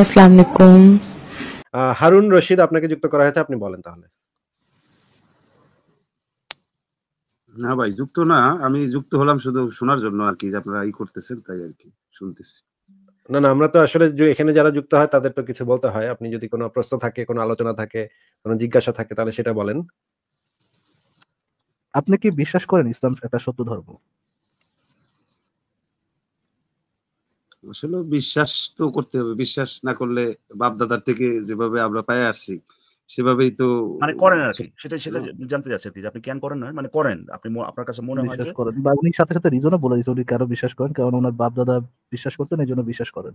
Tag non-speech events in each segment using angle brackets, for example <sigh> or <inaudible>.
আসসালামু আলাইকুম হারুন রশিদ আপনাকে যুক্ত করা হয়েছে আপনি বলেন তাহলে না ভাই যুক্ত না আমি যুক্ত হলাম শুধু শোনার জন্য আর কি যে আপনারা করতেছেন তাই আর কি শুনতেছি না না আমরা তো আসলে এখানে যারা যুক্ত হয় তাদের তো কিছু বলতে হয় আপনি যদি কোনো প্রশ্ন থাকে কোনো আলোচনা থাকে কোনো জিজ্ঞাসা থাকে তাহলে সেটা বলেন আপনি কি বিশ্বাস করেন ইসলাম একটা সত্য ধর্ম আসলে বিশ্বাস তো করতে হবে বিশ্বাস না করলে দাদার থেকে যেভাবে আমরা পাই আসছি সেভাবেই তো মানে করেন আর কি সেটা সেটা জানতে যাচ্ছে কি আপনি কেন করেন না মানে করেন আপনি আপনার কাছে মনে হয় করেন বা উনি সাথে সাথে রিজনও বলে দিয়েছে উনি কেন বিশ্বাস করেন কারণ ওনার বিশ্বাস করতেন এই জন্য বিশ্বাস করেন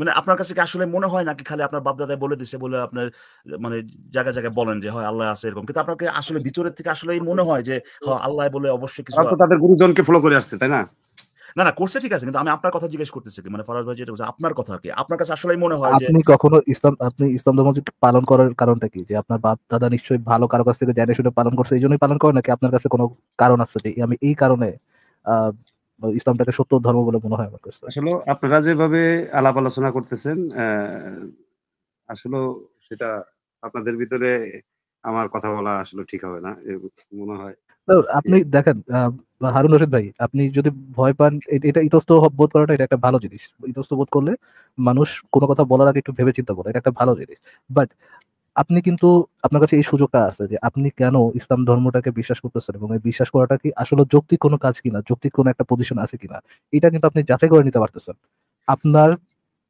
মানে আপনার কাছে কি আসলে মনে হয় নাকি খালি আপনার দাদা বলে দিছে বলে আপনার মানে জায়গায় জায়গায় বলেন যে হয় আল্লাহ আছে এরকম কিন্তু আপনাকে আসলে ভিতরের থেকে আসলে মনে হয় যে হ্যাঁ আল্লাহ বলে অবশ্যই কিছু তাদের গুরুজনকে ফলো করে আসছে তাই না না না করছে ঠিক আছে কিন্তু আমি আপনার কথা জিজ্ঞেস করতেছি মানে ফরাজ ভাই যেটা বলছে আপনার কথা কি আপনার কাছে আসলে মনে হয় আপনি কখনো ইসলাম আপনি ইসলাম ধর্ম পালন করার কারণটা কি যে আপনার বাপ দাদা নিশ্চয়ই ভালো কারো কাছ থেকে জেনে শুনে পালন করছে এই জন্যই পালন করে নাকি আপনার কাছে কোনো কারণ আছে যে আমি এই কারণে ইসলামটাকে সত্য ধর্ম বলে মনে হয় আমার কাছে আসলে আপনারা যেভাবে আলাপ আলোচনা করতেছেন আসলে সেটা আপনাদের ভিতরে আমার কথা বলা আসলে ঠিক হবে না মনে হয় আপনি দেখেন হারুন রশিদ ভাই আপনি যদি ভয় পান এটা ইতস্ত বোধ করাটা এটা একটা ভালো জিনিস ইতস্ত বোধ করলে মানুষ কোনো কথা বলার আগে একটু ভেবে চিন্তা করে এটা একটা ভালো জিনিস বাট আপনি কিন্তু আপনার কাছে এই সুযোগটা আছে যে আপনি কেন ইসলাম ধর্মটাকে বিশ্বাস করতেছেন এবং এই বিশ্বাস করাটা কি আসলে যৌক্তিক কোনো কাজ কিনা যৌক্তিক কোনো একটা পজিশন আছে কিনা এটা কিন্তু আপনি যাচাই করে নিতে পারতেছেন আপনার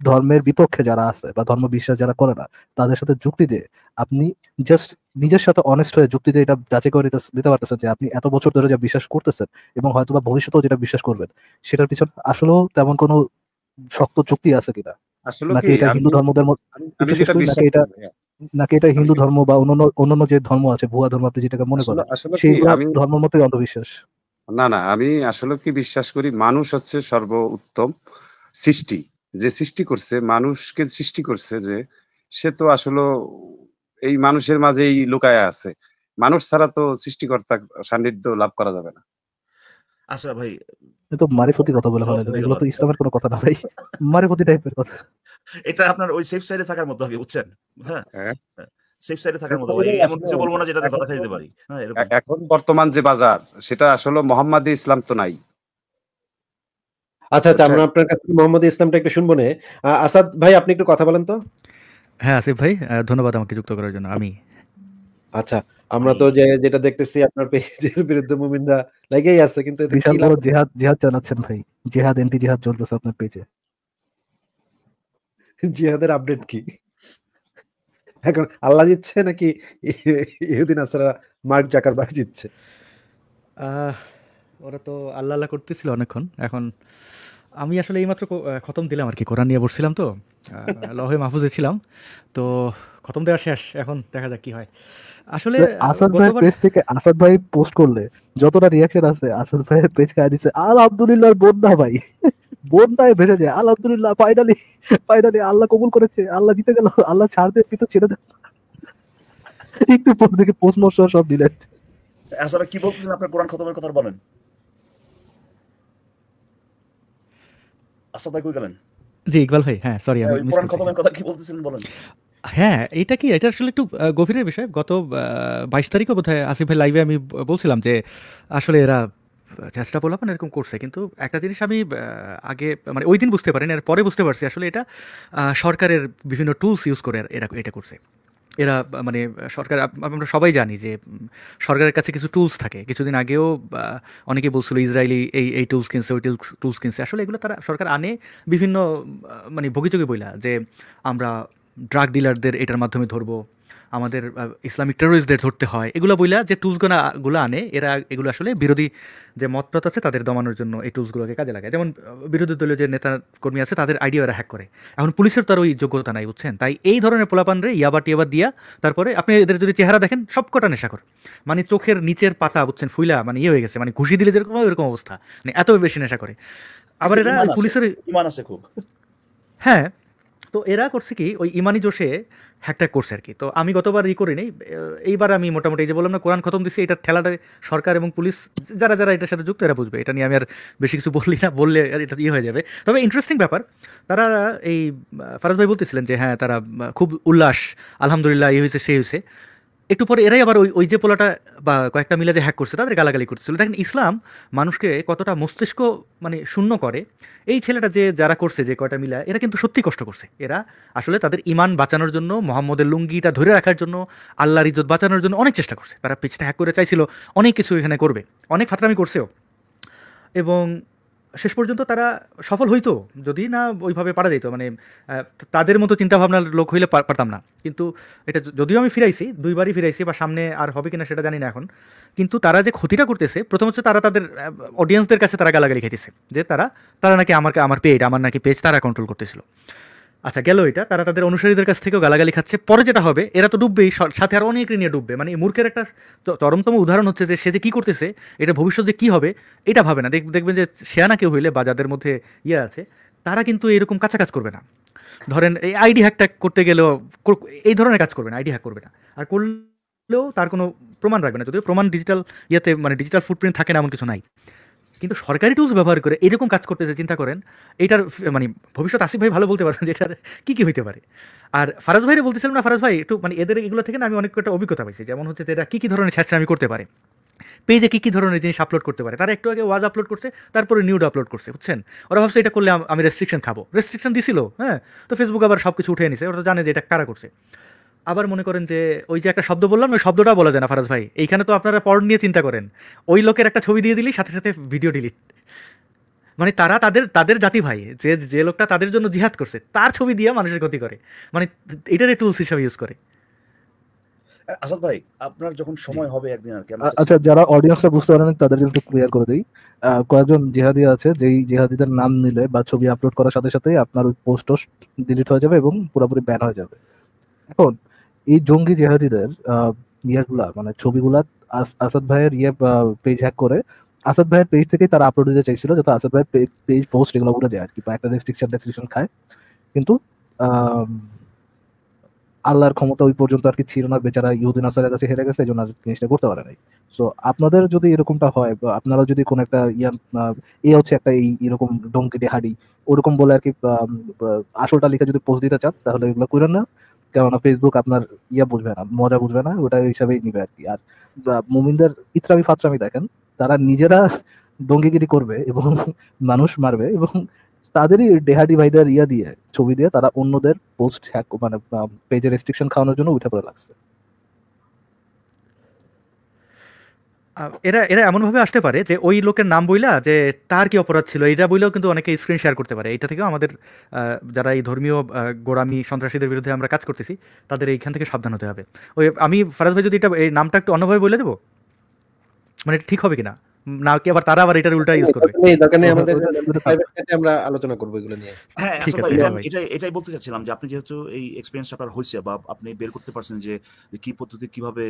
ধর্মের বিপক্ষে যারা আছে বা ধর্ম বিশ্বাস যারা করে না তাদের সাথে যুক্তি দিয়ে আপনি জাস্ট নিজের সাথে অনেস্ট হয়ে যুক্তি দিয়ে এটা যাচাই করে দিতে পারতেছেন যে আপনি এত বছর ধরে যা বিশ্বাস করতেছেন এবং হয়তো বা ভবিষ্যতেও যেটা বিশ্বাস করবেন সেটার পিছনে আসলেও তেমন কোনো শক্ত যুক্তি আছে কিনা নাকি এটা হিন্দু ধর্মদের মধ্যে এটা নাকি এটা হিন্দু ধর্ম বা অন্য অন্য যে ধর্ম আছে ভুয়া ধর্ম আপনি যেটাকে মনে করেন সেই ধর্মের মতোই অন্ধবিশ্বাস না না আমি আসলে কি বিশ্বাস করি মানুষ হচ্ছে সর্ব উত্তম সৃষ্টি যে সৃষ্টি করছে মানুষকে সৃষ্টি করছে যে সে তো আসলে এই মানুষের মাঝেই লুকায়া আছে মানুষ ছাড়া তো সৃষ্টিকর্তা সান্নিধ্য লাভ করা যাবে না আচ্ছা ভাই তো মারিফতি কথা বলা হয় আচ্ছা, এগুলো তো ইসলামের কোনো কথা না ভাই মারিফতি টাইপের কথা এটা আপনার ওই সেফ সাইডে থাকার মতো হবে বুঝছেন হ্যাঁ সেফ হ্যাঁ। সাইডে থাকার মতো এমন কিছু বলবো না যেটাতে কথা দিতে পারি হ্যাঁ, এখন বর্তমান যে বাজার সেটা আসলে মোহাম্মদ ইসলাম তো নাই আচ্ছা, আচ্ছা আচ্ছা আমরা আপনার কাছে মোহাম্মদ ইসলামটা একটু শুনবো নে আসাদ ভাই আপনি একটু কথা বলেন তো হ্যাঁ আসিফ ভাই ধন্যবাদ আমাকে যুক্ত করার জন্য আমি আচ্ছা আমরা তো যে যেটা দেখতেছি আপনার পেজের বিরুদ্ধে মুমিনরা লেগেই আছে কিন্তু বিশাল বড় জিহাদ জিহাদ চালাচ্ছেন ভাই জিহাদ এন্টি জিহাদ চলতেছে আপনার পেজে জিহাদের আপডেট কি এখন আল্লাহ জিতছে নাকি ইহুদিন আসারা মার্ক জাকারবার্গ জিতছে ওরা তো আল্লাহ আল্লাহ করতেছিল অনেকক্ষণ এখন আমি আসলে এইমাত্র খতম দিলাম আর কি কোরআন নিয়ে বসছিলাম তো লহে মাহফুজে ছিলাম তো খতম দেওয়া শেষ এখন দেখা যাক কি হয় আসলে আসাদ ভাই পেজ থেকে আসাদ ভাই পোস্ট করলে যতটা রিয়াকশন আছে আসাদ ভাই পেজ খাই দিছে আল আব্দুলিল্লাহর <laughs> বন্ধা ভাই বন্ধায় ভেসে যায় আল আলহামদুলিল্লাহ ফাইনালি ফাইনালি আল্লাহ কবুল করেছে আল্লাহ জিতে গেল আল্লাহ ছাড় দিয়ে কিন্তু ছেড়ে দেয় <laughs> একটু পর থেকে পোস্ট সব ডিলেট আসলে কি বলতেছেন আপনি কোরআন খতমের কথা বলেন আসাদাই কই গেলেন জি ইকবাল ভাই হ্যাঁ সরি আমি মিস কথা কি বলেন হ্যাঁ এটা কি এটা আসলে একটু গভীরের বিষয় গত বাইশ তারিখে বোধ হয় লাইভে আমি বলছিলাম যে আসলে এরা চেষ্টা পোলাপান এরকম করছে কিন্তু একটা জিনিস আমি আগে মানে ওই দিন বুঝতে পারিনি আর পরে বুঝতে পারছি আসলে এটা সরকারের বিভিন্ন টুলস ইউজ করে এরা এটা করছে এরা মানে সরকার আমরা সবাই জানি যে সরকারের কাছে কিছু টুলস থাকে কিছুদিন আগেও অনেকে বলছিল ইসরায়েলি এই এই টুলস কিনছে ওই টুলস টুলস কিনছে আসলে এগুলো তারা সরকার আনে বিভিন্ন মানে ভোগীযোগী বইলা যে আমরা ড্রাগ ডিলারদের এটার মাধ্যমে ধরবো আমাদের ইসলামিক টেরোরিস্টদের ধরতে হয় এগুলো বইলা যে টুলসগুলো আনে এরা এগুলো আসলে বিরোধী যে মতপ্রত আছে তাদের দমানোর জন্য এই টুলসগুলোকে কাজে লাগায় যেমন বিরোধী দলীয় যে নেতা কর্মী আছে তাদের আইডিয়া এরা হ্যাক করে এখন পুলিশের তার ওই যোগ্যতা নাই বুঝছেন তাই এই ধরনের পোলাপানরে ইয়াবা টিয়াবা দিয়া তারপরে আপনি এদের যদি চেহারা দেখেন সবকটা নেশা করে মানে চোখের নিচের পাতা বুঝছেন ফুইলা মানে ইয়ে হয়ে গেছে মানে ঘুষি দিলে যেরকম এরকম অবস্থা মানে এত বেশি নেশা করে আবার এরা পুলিশের ইমান আছে খুব হ্যাঁ তো এরা করছে কি ওই ইমানি জোশে হ্যাকট্যাক করছে আর কি তো আমি গতবার ই করিনি এইবার আমি মোটামুটি এই যে বললাম না কোরআন খতম দিচ্ছি এটার ঠেলাটা সরকার এবং পুলিশ যারা যারা এটার সাথে যুক্ত এরা বুঝবে এটা নিয়ে আমি আর বেশি কিছু বললি না বললে এটা ইয়ে হয়ে যাবে তবে ইন্টারেস্টিং ব্যাপার তারা এই ফারাজ ভাই বলতেছিলেন যে হ্যাঁ তারা খুব উল্লাস আলহামদুলিল্লাহ ই হয়েছে সে হয়েছে একটু পরে এরাই আবার ওই ওই যে পোলাটা বা কয়েকটা মিলে যে হ্যাক করছে তাদের গালাগালি করতেছিল দেখেন ইসলাম মানুষকে কতটা মস্তিষ্ক মানে শূন্য করে এই ছেলেটা যে যারা করছে যে কয়টা মিলা এরা কিন্তু সত্যি কষ্ট করছে এরা আসলে তাদের ইমান বাঁচানোর জন্য মোহাম্মদের লুঙ্গিটা ধরে রাখার জন্য আল্লাহর ইজ্জত বাঁচানোর জন্য অনেক চেষ্টা করছে তারা পেজটা হ্যাক করে চাইছিল অনেক কিছু এখানে করবে অনেক ফাতরামি করছেও এবং শেষ পর্যন্ত তারা সফল হইতো যদি না ওইভাবে পারা যেত মানে তাদের মতো চিন্তাভাবনার লোক হইলে পারতাম না কিন্তু এটা যদিও আমি ফিরাইছি দুইবারই ফিরাইছি বা সামনে আর হবে কিনা সেটা জানি না এখন কিন্তু তারা যে ক্ষতিটা করতেছে প্রথম হচ্ছে তারা তাদের অডিয়েন্সদের কাছে তারা গালাগালি খেতেছে যে তারা তারা নাকি আমাকে আমার পেজ আমার নাকি পেজ তারা কন্ট্রোল করতেছিল আচ্ছা গেল এটা তারা তাদের অনুসারীদের কাছ থেকেও গালাগালি খাচ্ছে পরে যেটা হবে এরা তো ডুববেই সাথে আরও অনেক নিয়ে ডুববে মানে মূর্খের একটা চরমতম উদাহরণ হচ্ছে যে সে যে কী করতেছে এটা ভবিষ্যতে কী হবে এটা ভাবে না দেখবেন যে শেয়ানা কেউ হইলে বা যাদের মধ্যে ইয়ে আছে তারা কিন্তু এরকম কাজ করবে না ধরেন এই আইডি হ্যাকটা করতে গেলেও এই ধরনের কাজ করবে না আইডি হ্যাক করবে না আর করলেও তার কোনো প্রমাণ রাখবে না যদিও প্রমাণ ডিজিটাল ইয়েতে মানে ডিজিটাল ফুটপ্রিন্ট থাকে না এমন কিছু নাই কিন্তু সরকারি টুলস ব্যবহার করে এরকম কাজ করতে যে চিন্তা করেন এটার মানে ভবিষ্যৎ আসিফ ভাই ভালো বলতে পারবেন যে এটার কী কী হইতে পারে আর ফারাজ ভাইরে বলতেছিলাম না ফারাজ ভাই একটু মানে এদের এগুলো থেকে না আমি অনেক একটা অভিজ্ঞতা পাইছি যেমন হচ্ছে এরা কী কী ধরনের ছ্যাচরা আমি করতে পারে পেজে কী কী ধরনের জিনিস আপলোড করতে পারে তারা একটু আগে ওয়াজ আপলোড করছে তারপরে নিউড আপলোড করছে বুঝছেন ওরা ভাবছে এটা করলে আমি রেস্ট্রিকশন খাবো রেস্ট্রিকশন দিছিল হ্যাঁ তো ফেসবুক আবার সব কিছু উঠে নিছে ওরা তো জানে যে এটা কারা করছে আবার মনে করেন যে ওই যে একটা শব্দ বললাম ওই শব্দটা বলা যায় না ফারাজ ভাই এইখানে তো আপনারা পড় নিয়ে চিন্তা করেন ওই লোকের একটা ছবি দিয়ে দিলেই সাথে সাথে ভিডিও ডিলিট মানে তারা তাদের তাদের জাতি ভাই যে যে লোকটা তাদের জন্য জিহাদ করছে তার ছবি দিয়ে মানুষের ক্ষতি করে মানে এটারে টুলস হিসাবে ইউজ করে আসাদ ভাই আপনার যখন সময় হবে একদিন আর কি আচ্ছা যারা অডিয়েন্সটা বুঝতে পারেন তাদের জন্য একটু ক্লিয়ার করে দেই কয়েকজন জিহাদি আছে যেই জিহাদিদের নাম নিলে বা ছবি আপলোড করার সাথে সাথে আপনার ওই পোস্ট ডিলিট হয়ে যাবে এবং পুরোপুরি ব্যান হয়ে যাবে এখন এই জঙ্গি জেহাদিদের ইয়াগুলা মানে ছবিগুলা আসাদ ভাইয়ের ইয়ে পেজ হ্যাক করে আসাদ ভাইয়ের পেজ থেকে তারা আপলোড দিতে চাইছিল যাতে আসাদ ভাইয়ের পেজ পোস্ট এগুলো উঠে যায় আর কি বা একটা রেস্ট্রিকশন রেস্ট্রিকশন খায় কিন্তু আল্লাহর ক্ষমতা ওই পর্যন্ত আর কি ছিল না বেচারা ইহুদিন আসারের কাছে হেরে গেছে এই জন্য জিনিসটা করতে পারে নাই সো আপনাদের যদি এরকমটা হয় বা আপনারা যদি কোনো একটা ইয়া এ হচ্ছে একটা এই এরকম ডঙ্কিটে হাড়ি ওরকম বলে আর কি আসলটা লিখে যদি পোস্ট দিতে চান তাহলে এগুলো করেন না কেননা ফেসবুক আপনার ইয়া বুঝবে না মজা বুঝবে না ওটা হিসাবেই নিবে আর কি আর মুমিনদের ইত্রামি ফাত্রামি দেখেন তারা নিজেরা ডঙ্গিগিরি করবে এবং <laughs> মানুষ মারবে এবং তাদেরই ডেহাডি ভাইদের ইয়া দিয়ে ছবি দিয়ে তারা অন্যদের পোস্ট হ্যাক মানে পেজে রেস্ট্রিকশন খাওয়ানোর জন্য উঠে পড়ে লাগছে এরা এরা এমনভাবে আসতে পারে যে ওই লোকের নাম বইলা যে তার কি অপরাধ ছিল এটা বইলেও কিন্তু অনেকে স্ক্রিন শেয়ার করতে পারে এটা থেকেও আমাদের যারা এই ধর্মীয় গোড়ামি সন্ত্রাসীদের বিরুদ্ধে আমরা কাজ করতেছি তাদের এইখান থেকে সাবধান হতে হবে ওই আমি ফারাজ ভাই যদি এটা এই নামটা একটু অন্যভাবে বলে দেবো মানে ঠিক হবে কিনা নাকি আবার তারা আবার এটার উল্টা ইউজ করবে দরকার নেই হ্যাঁ, আমাদের হ্যাঁ, হ্যাঁ। আমরা আলোচনা করব এগুলো নিয়ে হ্যাঁ এটা এটাই বলতে চাচ্ছিলাম যে আপনি যেহেতু এই এক্সপেরিয়েন্স আপনার হয়েছে বা আপনি বের করতে পারছেন যে কি পদ্ধতি কিভাবে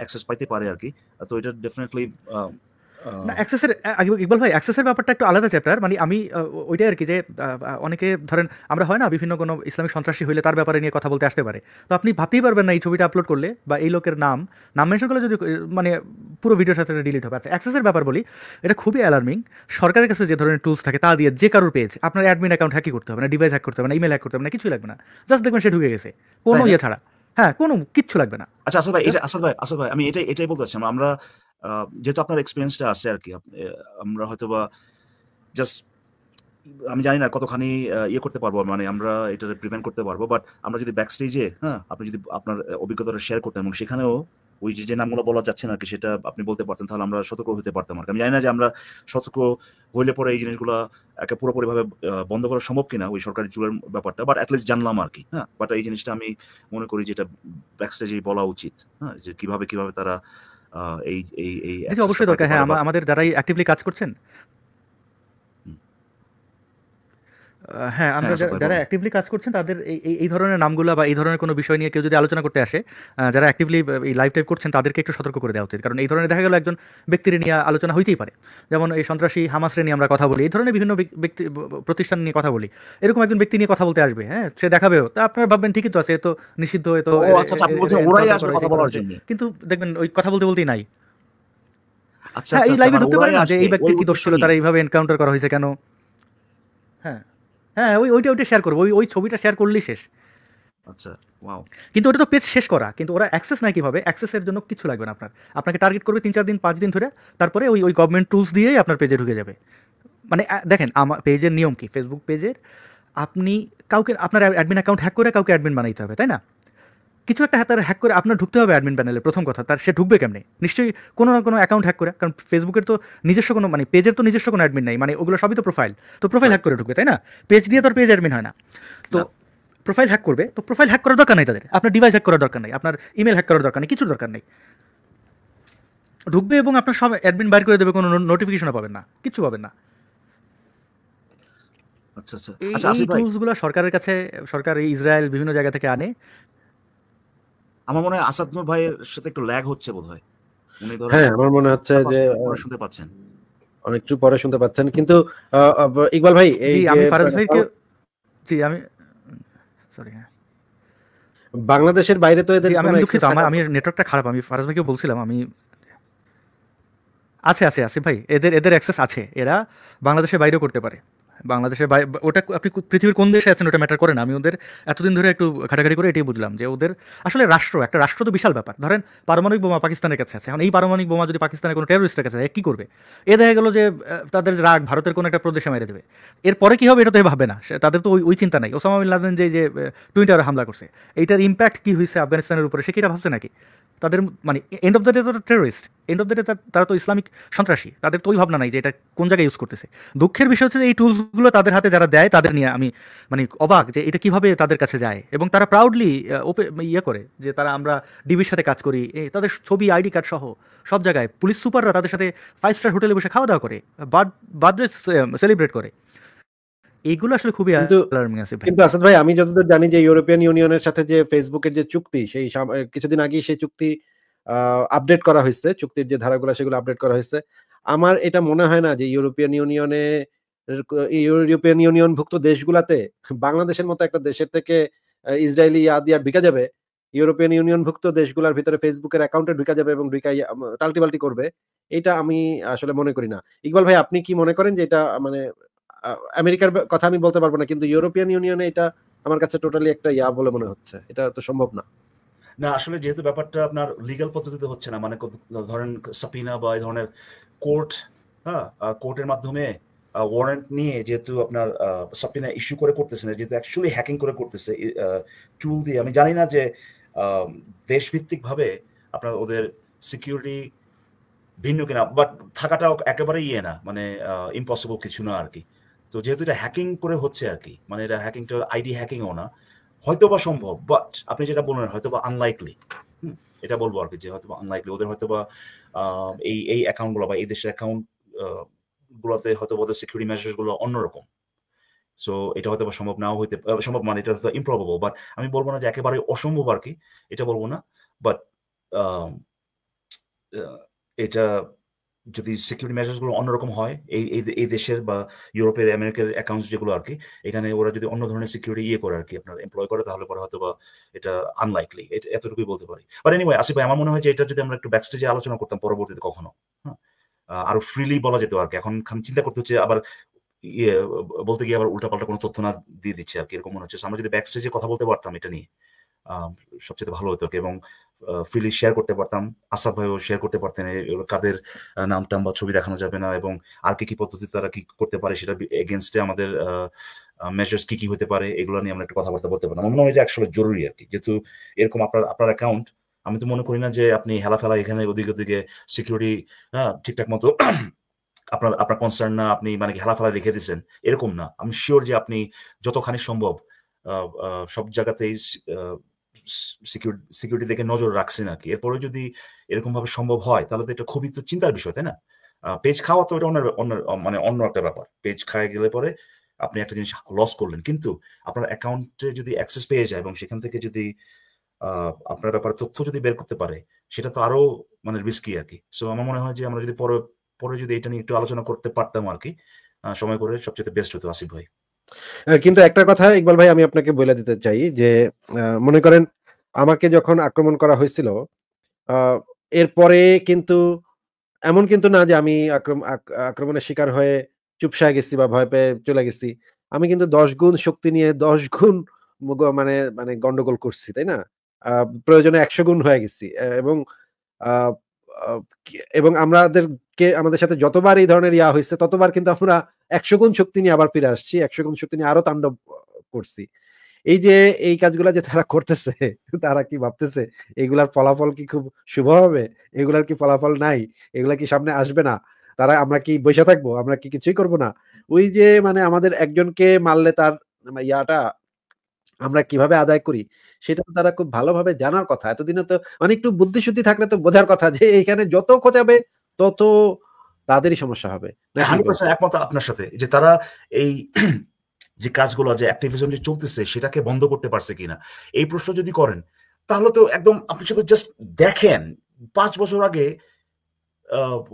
অ্যাক্সেস পাইতে পারে আর কি তো এটা ডেফিনেটলি না অ্যাক্সেসের ইকবাল ভাই অ্যাক্সেসের ব্যাপারটা একটু আলাদা চ্যাপ্টার মানে আমি ওইটাই আর কি যে অনেকে ধরেন আমরা হয় না বিভিন্ন কোনো ইসলামিক সন্ত্রাসী হইলে তার ব্যাপারে নিয়ে কথা বলতে আসতে পারে তো আপনি ভাবতেই পারবেন না এই ছবিটা আপলোড করলে বা এই লোকের নাম নাম মেনশন করলে যদি মানে পুরো ভিডিওর সাথে ডিলিট হবে আচ্ছা অ্যাক্সেসের ব্যাপার বলি এটা খুবই অ্যালার্মিং সরকারের কাছে যে ধরনের টুলস থাকে তা দিয়ে যে কারোর পেজ আপনার অ্যাডমিন অ্যাকাউন্ট হ্যাকি করতে হবে না ডিভাইস হ্যাক করতে হবে না ইমেল হ্যাক করতে হবে না কিছুই লাগবে না জাস্ট দেখবেন সে ঢুকে গেছে কোনো ইয়ে ছাড়া হ্যাঁ কোনো কিচ্ছু লাগবে না আচ্ছা আসল ভাই হ্যাঁ। এটা আসল ভাই আসল ভাই আমি এটাই এটাই বলতে চাচ্ছি আমরা যেহেতু আপনার এক্সপিরিয়েন্সটা আছে আর কি আমরা হয়তো বা জাস্ট আমি জানি না কতখানি ইয়ে করতে পারবো মানে আমরা এটা প্রিভেন্ট করতে পারবো বাট আমরা যদি ব্যাক স্টেজে হ্যাঁ আপনি যদি আপনার অভিজ্ঞতাটা শেয়ার করতেন এবং সেখানেও ওই যে নামগুলো বলা যাচ্ছে না কি সেটা আপনি বলতে পারতেন তাহলে আমরা সতর্ক হতে পারতাম আর আমি জানি না যে আমরা সতর্ক হইলে পরে এই জিনিসগুলো একে পুরোপুরিভাবে বন্ধ করা সম্ভব কিনা ওই সরকারি চুলের ব্যাপারটা বাট অ্যাটলিস্ট জানলাম আর কি হ্যাঁ বাট এই জিনিসটা আমি মনে করি যে এটা স্টেজেই বলা উচিত হ্যাঁ যে কিভাবে কিভাবে তারা এই এই এই অবশ্যই দরকার হ্যাঁ আমাদের যারা অ্যাক্টিভলি কাজ করছেন হ্যাঁ আমরা হ্যাঁ, যারা অ্যাক্টিভলি কাজ করছেন তাদের এই এই ধরনের নামগুলো বা এই ধরনের কোনো বিষয় নিয়ে কেউ যদি আলোচনা করতে আসে যারা অ্যাক্টিভলি এই লাইভ টাইপ করছেন তাদেরকে একটু সতর্ক করে দেওয়া উচিত কারণ এই ধরনের দেখা গেল একজন ব্যক্তির নিয়ে আলোচনা হইতেই পারে যেমন এই সন্ত্রাসী হামাসরে নিয়ে আমরা কথা বলি এই ধরনের বিভিন্ন ব্যক্তি প্রতিষ্ঠান নিয়ে কথা বলি এরকম একজন ব্যক্তি নিয়ে কথা বলতে আসবে হ্যাঁ সে দেখাবেও তা আপনারা ভাববেন ঠিকই তো আছে এ তো নিষিদ্ধ এ তো কিন্তু দেখবেন ওই কথা বলতে বলতেই নাই আচ্ছা, হ্যাঁ, আচ্ছা এই লাইভে আচ্ছা, মানে ঢুকতে পারে না যে এই ব্যক্তির কি দোষ ছিল তারা এইভাবে এনকাউন্টার করা হয়েছে কেন হ্যাঁ হ্যাঁ ওই ওইটা ওইটা শেয়ার করবো ওই ওই ছবিটা শেয়ার করলেই শেষ আচ্ছা কিন্তু ওটা তো পেজ শেষ করা কিন্তু ওরা অ্যাক্সেস নাই কীভাবে অ্যাক্সেসের জন্য কিছু লাগবে না আপনার আপনাকে টার্গেট করবে তিন চার দিন পাঁচ দিন ধরে তারপরে ওই ওই গভর্নমেন্ট টুলস দিয়েই আপনার পেজে ঢুকে যাবে মানে দেখেন আমার পেজের নিয়ম কি ফেসবুক পেজের আপনি কাউকে আপনার অ্যাডমিন অ্যাকাউন্ট হ্যাক করে কাউকে অ্যাডমিন বানাইতে হবে তাই না কিছু একটা তার হ্যাক করে আপনার ঢুকতে হবে অ্যাডমিন প্যানেলে প্রথম কথা তার সে ঢুকবে কেমনি নিশ্চয়ই কোনো না কোনো অ্যাকাউন্ট হ্যাক করে কারণ ফেসবুকের তো নিজস্ব কোনো মানে পেজের তো নিজস্ব কোনো অ্যাডমিন নেই মানে ওগুলো সবই তো প্রোফাইল তো প্রোফাইল হ্যাক করে ঢুকবে তাই না পেজ দিয়ে তো পেজ অ্যাডমিন হয় না তো প্রোফাইল হ্যাক করবে তো প্রোফাইল হ্যাক করার দরকার নেই তাদের আপনার ডিভাইস হ্যাক করার দরকার নেই আপনার ইমেল হ্যাক করার দরকার নেই কিছুর দরকার নেই ঢুকবে এবং আপনার সব অ্যাডমিন বাইর করে দেবে কোনো নোটিফিকেশনও পাবেন না কিছু পাবেন না আচ্ছা আচ্ছা এই টুলসগুলো আচ্ছা, সরকারের কাছে সরকার ইসরায়েল বিভিন্ন জায়গা থেকে আনে আমার মনে হয় আসাদ ভাইয়ের সাথে একটু ল্যাগ হচ্ছে বোধহয় হ্যাঁ আমার মনে হচ্ছে যে শুনতে পাচ্ছেন অনেকটু পরে শুনতে পাচ্ছেন কিন্তু ইকবাল ভাই এই আমি ফারাজ ভাইকে জি আমি সরি হ্যাঁ। বাংলাদেশের বাইরে তো এদের আমি দুঃখিত আমার আমি নেটওয়ার্কটা খারাপ আমি ফারাজ ভাইকে বলছিলাম আমি আছে আছে আছে ভাই এদের এদের অ্যাক্সেস আছে এরা বাংলাদেশের বাইরেও করতে পারে বাংলাদেশের ওটা আপনি পৃথিবীর কোন দেশে আছেন ওটা ম্যাটার করে না আমি ওদের এতদিন ধরে একটু ঘাটাঘাটি করে এটাই বুঝলাম যে ওদের আসলে রাষ্ট্র একটা রাষ্ট্র তো বিশাল ব্যাপার ধরেন পারমাণবিক বোমা পাকিস্তানের কাছে আছে এখন এই পারমাণবিক বোমা যদি পাকিস্তানের কোনো টেরোরিস্টের কাছে কী করবে এ দেখা গেল যে তাদের রাগ ভারতের কোনো একটা প্রদেশে মেরে দেবে এরপরে কী হবে এটা তো ভাবে না তাদের তো ওই ওই চিন্তা নাই ওসামা বিন লাদেন যে যে টুইটারে হামলা করছে এইটার ইম্প্যাক্ট কী হয়েছে আফগানিস্তানের উপরে সে কীটা ভাবছে নাকি তাদের মানে এন্ড অফ দ্য ডে তো terrorist end of the day তারা তো ইসলামিক সন্ত্রাসী তাদের তো ওই ভাবনা নাই যে এটা কোন জায়গায় ইউজ করতেছে দুঃখের বিষয় হচ্ছে এই টুলসগুলো তাদের হাতে যারা দেয় তাদের নিয়ে আমি মানে অবাক যে এটা কিভাবে তাদের কাছে যায় এবং তারা প্রাউডলি ওপে মানে ইয়ে করে যে তারা আমরা ডিবির সাথে কাজ করি তাদের ছবি আইডি কার্ড সহ সব জায়গায় পুলিশ সুপাররা তাদের সাথে ফাইভ স্টার হোটেলে বসে খাওয়া দাওয়া করে বার্থ বার্থডে সেলিব্রেট করে এগুলো আসলে খুবই অ্যালার্মিং আছে কিন্তু আসাদ ভাই আমি যতদূর জানি যে ইউরোপিয়ান ইউনিয়নের সাথে যে ফেসবুকের যে চুক্তি সেই কিছুদিন আগেই সেই চুক্তি আপডেট করা হয়েছে চুক্তির যে ধারাগুলো সেগুলো আপডেট করা হয়েছে আমার এটা মনে হয় না যে ইউরোপিয়ান ইউনিয়নে ইউরোপিয়ান ইউনিয়ন ভুক্ত দেশগুলাতে বাংলাদেশের মতো একটা দেশের থেকে ইসরায়েলি ইয়াদি আর ঢুকা যাবে ইউরোপিয়ান ইউনিয়ন ভুক্ত দেশগুলোর ভিতরে ফেসবুকের অ্যাকাউন্টে ঢুকা যাবে এবং ঢুকা টাল্টিবাল্টি করবে এটা আমি আসলে মনে করি না ইকবাল ভাই আপনি কি মনে করেন যে এটা মানে আমেরিকার কথা আমি বলতে পারবো না কিন্তু ইউরোপিয়ান ইউনিয়নে এটা আমার কাছে টোটালি একটা ইয়া বলে মনে হচ্ছে এটা তো সম্ভব না না আসলে যেহেতু ব্যাপারটা আপনার লিগাল পদ্ধতিতে হচ্ছে না মানে ধরেন সাপিনা বা এই ধরনের কোর্ট হ্যাঁ কোর্টের মাধ্যমে ওয়ারেন্ট নিয়ে যেহেতু আপনার সাপিনা ইস্যু করে করতেছে না যেহেতু অ্যাকচুয়ালি হ্যাকিং করে করতেছে চুল দিয়ে আমি জানি না যে দেশভিত্তিকভাবে আপনার ওদের সিকিউরিটি ভিন্ন কিনা বাট থাকাটাও একেবারেই ইয়ে না মানে ইম্পসিবল কিছু না আর কি তো যেহেতু এটা হ্যাকিং করে হচ্ছে আর কি মানে এটা হ্যাকিংটা আইডি হ্যাকিংও না হয়তো বা সম্ভব বাট আপনি যেটা বললেন বা আনলাইকলি এটা বলবো আর কি যে হয়তো বা আনলাইকলি ওদের হয়তো বা এই এই অ্যাকাউন্টগুলো বা এই দেশের অ্যাকাউন্ট গুলোতে হয়তো বা সিকিউরিটি মেজার্সগুলো অন্যরকম সো এটা হয়তো বা সম্ভব নাও হইতে সম্ভব মানে এটা হয়তো ইম্প্রবেবল বাট আমি বলবো না যে একেবারে অসম্ভব আর কি এটা বলবো না বাট এটা যদি সিকিউরিটি গুলো অন্যরকম হয় এই এই দেশের বা ইউরোপের আমেরিকার অ্যাকাউন্টস যেগুলো আর কি এখানে ওরা যদি অন্য ধরনের সিকিউরিটি ইয়ে করে আর কি আপনার এমপ্লয় করে তাহলে পরে হয়তো বা এটা আনলাইকলি এটা এতটুকুই বলতে পারি বাট এনিওয়ে আসিফ ভাই আমার মনে হয় যে এটা যদি আমরা একটু ব্যাকস্টেজে আলোচনা করতাম পরবর্তীতে কখনো হ্যাঁ আরো ফ্রিলি বলা যেত আর কি এখন চিন্তা করতে হচ্ছে আবার ইয়ে বলতে গিয়ে আবার উল্টাপাল্টা কোনো তথ্য না দিয়ে দিচ্ছে আর কি এরকম মনে হচ্ছে আমরা যদি ব্যাকস্টেজে কথা বলতে পারতাম এটা নিয়ে সবচেয়ে ভালো হতো এবং ফ্রিলি শেয়ার করতে পারতাম আসাদ ভাইও শেয়ার করতে পারতেন কাদের নাম টাম বা ছবি দেখানো যাবে না এবং আর কি কি পদ্ধতিতে তারা কি করতে পারে সেটা এগেনস্টে আমাদের মেজার্স কি কি হতে পারে এগুলো নিয়ে আমরা একটু কথাবার্তা বলতে পারলাম আমার মনে হয় যে আসলে জরুরি আর কি যেহেতু এরকম আপনার আপনার অ্যাকাউন্ট আমি তো মনে করি না যে আপনি হেলা ফেলা এখানে ওদিকে ওদিকে সিকিউরিটি হ্যাঁ ঠিকঠাক মতো <clears throat> আপনার আপনার কনসার্ন না আপনি মানে হেলা ফেলা রেখে দিয়েছেন এরকম না আমি শিওর যে আপনি যতখানি সম্ভব সব জায়গাতেই সিকিউরিটি দিকে নজর রাখছে নাকি এরপরে যদি এরকম ভাবে সম্ভব হয় তাহলে তো এটা খুবই তো চিন্তার বিষয় তাই না পেজ খাওয়া তো এটা অন্য অন্য মানে অন্য একটা ব্যাপার পেজ খায় গেলে পরে আপনি একটা জিনিস লস করলেন কিন্তু আপনার অ্যাকাউন্টে যদি অ্যাক্সেস পেয়ে যায় এবং সেখান থেকে যদি আপনার ব্যাপারে তথ্য যদি বের করতে পারে সেটা তো আরো মানে রিস্কি আর কি সো আমার মনে হয় যে আমরা যদি পরে পরে যদি এটা নিয়ে একটু আলোচনা করতে পারতাম আর কি সময় করে সবচেয়ে বেস্ট হতো আসিফ ভাই কিন্তু একটা কথা ইকবাল ভাই আমি আপনাকে বলে দিতে চাই যে মনে করেন আমাকে যখন আক্রমণ করা হয়েছিল এরপরে কিন্তু এমন কিন্তু না যে আমি আক্রমণের শিকার হয়ে চুপসায় গেছি বা ভয় পেয়ে চলে গেছি আমি কিন্তু দশ গুণ শক্তি নিয়ে দশ গুণ মানে মানে গন্ডগোল করছি তাই না প্রয়োজনে একশো গুণ হয়ে গেছি এবং এবং আমাদেরকে আমাদের সাথে যতবার এই ধরনের ইয়া হয়েছে ততবার কিন্তু আমরা একশো গুণ শক্তি নিয়ে আবার ফিরে আসছি একশো গুণ শক্তি নিয়ে আরো তাণ্ডব করছি এই যে এই কাজগুলা যে তারা করতেছে তারা কি ভাবতেছে এগুলার ফলাফল কি খুব শুভ হবে এগুলার কি ফলাফল নাই এগুলা কি সামনে আসবে না তারা আমরা কি বসে থাকবো আমরা কি কিছুই করব না ওই যে মানে আমাদের একজনকে মারলে তার ইয়াটা আমরা কিভাবে আদায় করি সেটা তারা খুব ভালোভাবে জানার কথা এতদিনে তো মানে একটু বুদ্ধি শুদ্ধি থাকলে তো বোঝার কথা যে এখানে যত খোঁজাবে তত তাদেরই সমস্যা হবে একমত আপনার সাথে যে তারা এই যে কাজগুলো যে অ্যাক্টিভিজম যে চলতেছে সেটাকে বন্ধ করতে পারছে কিনা এই প্রশ্ন যদি করেন তাহলে তো একদম আপনি শুধু জাস্ট দেখেন পাঁচ বছর আগে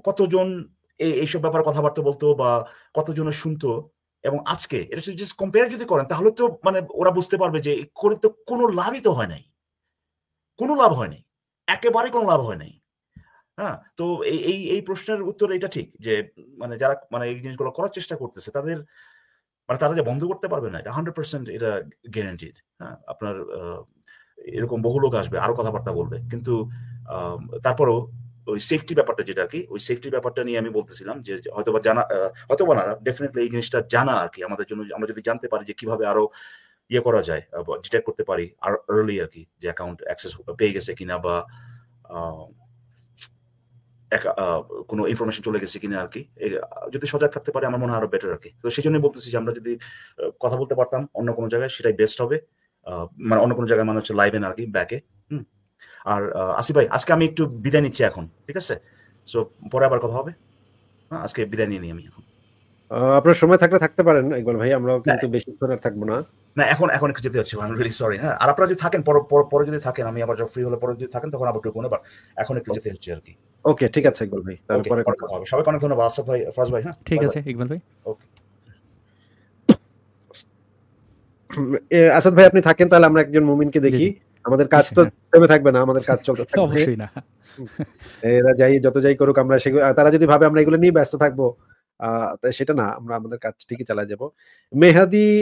কতজন এইসব ব্যাপারে কথাবার্তা বলতো বা কতজন শুনতো এবং আজকে এটা জাস্ট কম্পেয়ার যদি করেন তাহলে তো মানে ওরা বুঝতে পারবে যে করে তো কোনো লাভই তো হয় নাই কোনো লাভ হয় নাই একেবারে কোনো লাভ হয় নাই হ্যাঁ তো এই এই প্রশ্নের উত্তর এটা ঠিক যে মানে যারা মানে এই জিনিসগুলো করার চেষ্টা করতেছে তাদের মানে তারা যে বন্ধ করতে পারবে না এটা হান্ড্রেড পার্সেন্ট এটা গ্যারেন্টিড হ্যাঁ আপনার এরকম বহু লোক আসবে আরো কথাবার্তা বলবে কিন্তু তারপরও ওই সেফটি ব্যাপারটা যেটা আর কি ওই সেফটি ব্যাপারটা নিয়ে আমি বলতেছিলাম যে হয়তোবা জানা হয়তোবা না ডেফিনেটলি এই জিনিসটা জানা আর কি আমাদের জন্য আমরা যদি জানতে পারি যে কিভাবে আরো ইয়ে করা যায় ডিটেক্ট করতে পারি আর আর্লি আর কি যে অ্যাকাউন্ট অ্যাক্সেস পেয়ে গেছে কিনা বা কোনো ইনফরমেশন চলে গেছে কিনা আর কি যদি সজাগ থাকতে পারে আমার মনে হয় আরো বেটার আর কি তো সেই জন্যই বলতেছি যে আমরা যদি কথা বলতে পারতাম অন্য কোনো জায়গায় সেটাই বেস্ট হবে মানে অন্য কোনো জায়গায় মানে হচ্ছে লাইভেন আর কি ব্যাকে হুম আর আসি ভাই আজকে আমি একটু বিদায় নিচ্ছি এখন ঠিক আছে সো পরে আবার কথা হবে আজকে বিদায় নিয়ে নিই আমি এখন আপনার সময় থাকলে থাকতে পারেন ইকবাল ভাই আমরাও হ্যাঁ। কিন্তু বেশি আর থাকবো না না এখন এখন একটু যেতে হচ্ছে আমি এম সরি হ্যাঁ আর আপনারা যদি থাকেন পরে যদি থাকেন আমি আবার যখন ফ্রি হলে পরে যদি থাকেন তখন আবার ঢুকবো না বাট এখন একটু যেতে হচ্ছে আর কি ওকে ঠিক আছে ইকবাল ভাই তারপরে হবে সবাইকে অনেক ধন্যবাদ আসফ ভাই ফরাজ ভাই হ্যাঁ ঠিক আছে ইকবাল ভাই ওকে আসাদ ভাই আপনি থাকেন তাহলে আমরা একজন মুমিনকে দেখি আমাদের কাজ তো থেমে থাকবে না আমাদের কাজ চলতে <laughs> থাকবে অবশ্যই না এরা যাই যত যাই করুক আমরা সেগুলো তারা যদি ভাবে আমরা এগুলো নিয়ে ব্যস্ত থাকবো সেটা না আমরা আমাদের কাজ ঠিকই চালিয়ে যাব মেহাদি